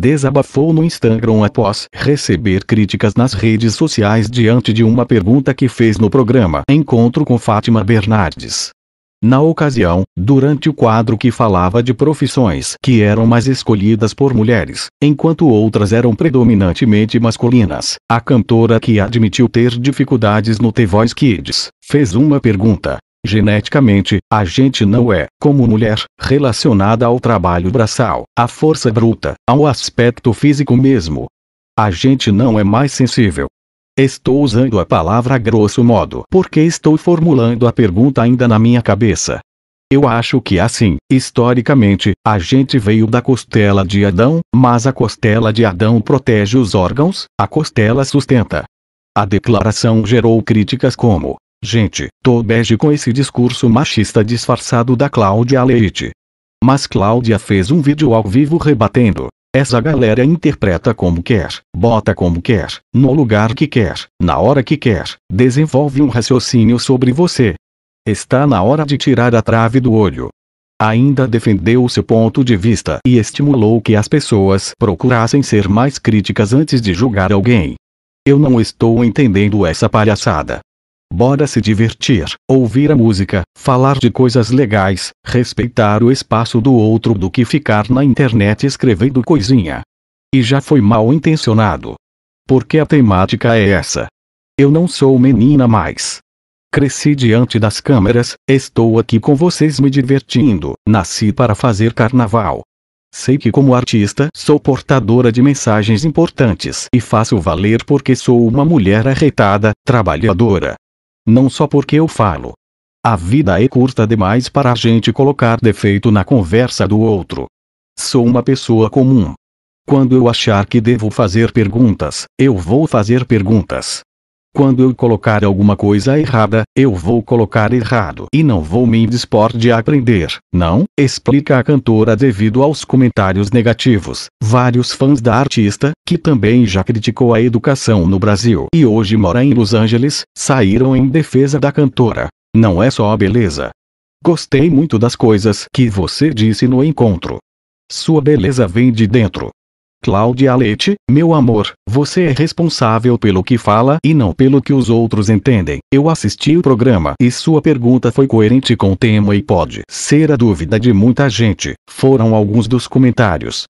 desabafou no Instagram após receber críticas nas redes sociais diante de uma pergunta que fez no programa Encontro com Fátima Bernardes. Na ocasião, durante o quadro que falava de profissões que eram mais escolhidas por mulheres, enquanto outras eram predominantemente masculinas, a cantora que admitiu ter dificuldades no The Voice Kids, fez uma pergunta Geneticamente, a gente não é, como mulher, relacionada ao trabalho braçal, à força bruta, ao aspecto físico mesmo. A gente não é mais sensível. Estou usando a palavra grosso modo porque estou formulando a pergunta ainda na minha cabeça. Eu acho que assim, historicamente, a gente veio da costela de Adão, mas a costela de Adão protege os órgãos, a costela sustenta. A declaração gerou críticas como: Gente, tô bege com esse discurso machista disfarçado da Cláudia Leite. Mas Cláudia fez um vídeo ao vivo rebatendo. Essa galera interpreta como quer, bota como quer, no lugar que quer, na hora que quer, desenvolve um raciocínio sobre você. Está na hora de tirar a trave do olho. Ainda defendeu seu ponto de vista e estimulou que as pessoas procurassem ser mais críticas antes de julgar alguém. Eu não estou entendendo essa palhaçada. Bora se divertir, ouvir a música, falar de coisas legais, respeitar o espaço do outro do que ficar na internet escrevendo coisinha. E já foi mal intencionado. Porque a temática é essa. Eu não sou menina mais. Cresci diante das câmeras, estou aqui com vocês me divertindo, nasci para fazer carnaval. Sei que, como artista, sou portadora de mensagens importantes e faço valer porque sou uma mulher arretada, trabalhadora, não só porque eu falo. A vida é curta demais para a gente colocar defeito na conversa do outro. Sou uma pessoa comum. Quando eu achar que devo fazer perguntas, eu vou fazer perguntas. Quando eu colocar alguma coisa errada, eu vou colocar errado e não vou me indispor de aprender, não? Explica a cantora devido aos comentários negativos. Vários fãs da artista, que também já criticou a educação no Brasil e hoje mora em Los Angeles, saíram em defesa da cantora. Não é só a beleza. Gostei muito das coisas que você disse no encontro. Sua beleza vem de dentro. Cláudia Leite, meu amor, você é responsável pelo que fala e não pelo que os outros entendem. Eu assisti o programa e sua pergunta foi coerente com o tema e pode ser a dúvida de muita gente. Foram alguns dos comentários.